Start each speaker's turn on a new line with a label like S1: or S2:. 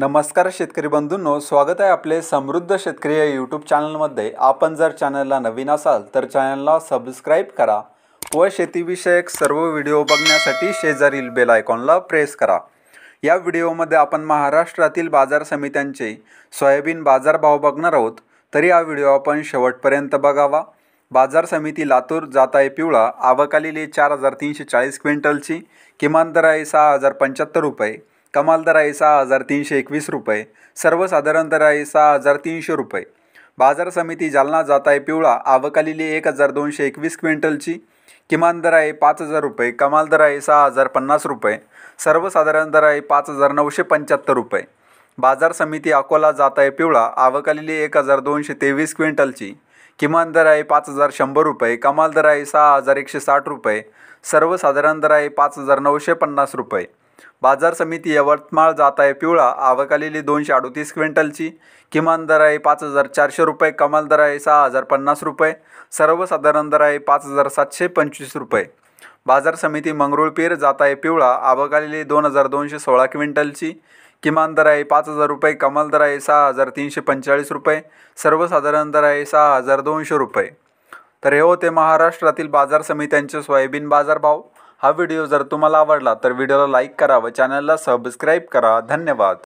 S1: नमस्कार शेतकरी बंधूंनो स्वागत आहे आपले समृद्ध शेतकरी या यूट्यूब चॅनलमध्ये आपण जर चॅनलला नवीन असाल तर चॅनलला सबस्क्राईब करा व शेतीविषयक सर्व व्हिडिओ बघण्यासाठी शेजारील बेल आयकॉनला प्रेस करा या व्हिडिओमध्ये आपण महाराष्ट्रातील बाजार समित्यांचे सोयाबीन बाजारभाव बघणार आहोत तरी हा व्हिडिओ आपण शेवटपर्यंत बघावा बाजार समिती लातूर जाताय पिवळा आवक आलेली चार हजार तीनशे चाळीस क्विंटलची किमान दर आहे सहा हजार पंच्याहत्तर रुपये कमाल दर आहे सहा हजार तीनशे एकवीस रुपये सर्वसाधारण दर आहे सहा हजार तीनशे रुपये बाजार समिती जालना जात आहे पिवळा आवकालीली एक हजार दोनशे एकवीस क्विंटलची किमान दर आहे पाच हजार रुपये कमाल दर आहे सहा हजार पन्नास रुपये सर्वसाधारण दर आहे पाच हजार नऊशे पंच्याहत्तर रुपये बाजार समिती अकोला जात आहे पिवळा आवकालीली एक हजार दोनशे तेवीस क्विंटलची किमान दर आहे पाच हजार शंभर रुपये कमाल दर आहे सहा हजार एकशे साठ रुपये सर्वसाधारण दर आहे पाच हजार नऊशे पन्नास रुपये बाजार समिती यवतमाळ जात आहे पिवळा आवक आलेली दोनशे अडोतीस क्विंटलची किमान दर आहे पाच हजार चारशे रुपये कमाल दर आहे सहा हजार पन्नास रुपये सर्वसाधारण दर आहे पाच हजार सातशे पंचवीस रुपये बाजार समिती मंगरुळपीर जात आहे पिवळा आवक आलेली दोन हजार दोनशे सोळा क्विंटलची किमान दर आहे पाच हजार रुपये कमाल दर आहे सहा हजार तीनशे पंचेचाळीस रुपये सर्वसाधारण दर आहे सहा हजार दोनशे रुपये तर हे होते महाराष्ट्रातील बाजार समित्यांचे सोयाबीन बाजारभाव हा व्हिडिओ जर तुम्हाला आवडला तर व्हिडिओला लाईक करा व चॅनलला सबस्क्राईब करा धन्यवाद